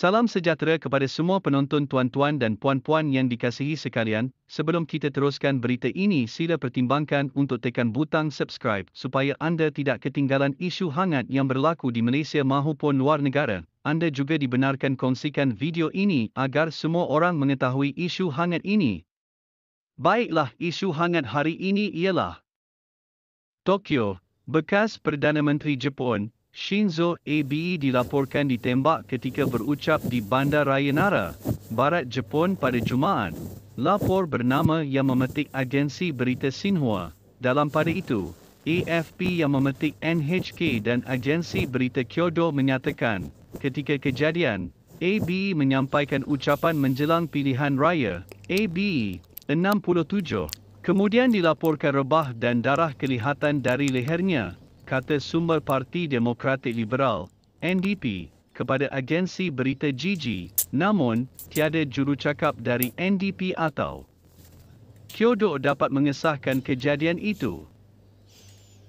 Salam sejahtera kepada semua penonton tuan-tuan dan puan-puan yang dikasihi sekalian. Sebelum kita teruskan berita ini, sila pertimbangkan untuk tekan butang subscribe supaya anda tidak ketinggalan isu hangat yang berlaku di Malaysia maupun luar negara. Anda juga dibenarkan kongsikan video ini agar semua orang mengetahui isu hangat ini. Baiklah, isu hangat hari ini ialah Tokyo, bekas Perdana Menteri Jepun, Shinzo Abe dilaporkan ditembak ketika berucap di Bandar Raya Nara, Barat Jepun pada Jumaat. Lapor bernama yang memetik agensi berita Xinhua. Dalam pada itu, AFP yang memetik NHK dan agensi berita Kyodo menyatakan, ketika kejadian, Abe menyampaikan ucapan menjelang pilihan raya, Abe 67. Kemudian dilaporkan rebah dan darah kelihatan dari lehernya kata sumber Parti Demokratik Liberal, NDP, kepada agensi berita Gigi, namun, tiada jurucakap dari NDP atau Kyodo dapat mengesahkan kejadian itu.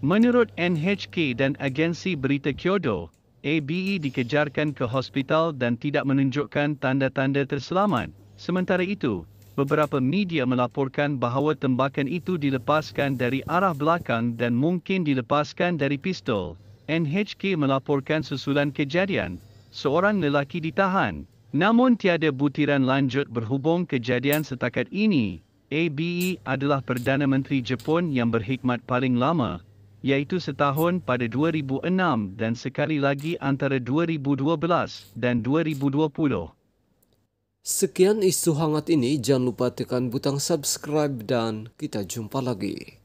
Menurut NHK dan agensi berita Kyodo, ABE dikejarkan ke hospital dan tidak menunjukkan tanda-tanda terselamat. Sementara itu, Beberapa media melaporkan bahawa tembakan itu dilepaskan dari arah belakang dan mungkin dilepaskan dari pistol. NHK melaporkan susulan kejadian, seorang lelaki ditahan. Namun tiada butiran lanjut berhubung kejadian setakat ini. ABE adalah Perdana Menteri Jepun yang berkhidmat paling lama, iaitu setahun pada 2006 dan sekali lagi antara 2012 dan 2020. Sekian isu hangat ini, jangan lupa tekan butang subscribe dan kita jumpa lagi.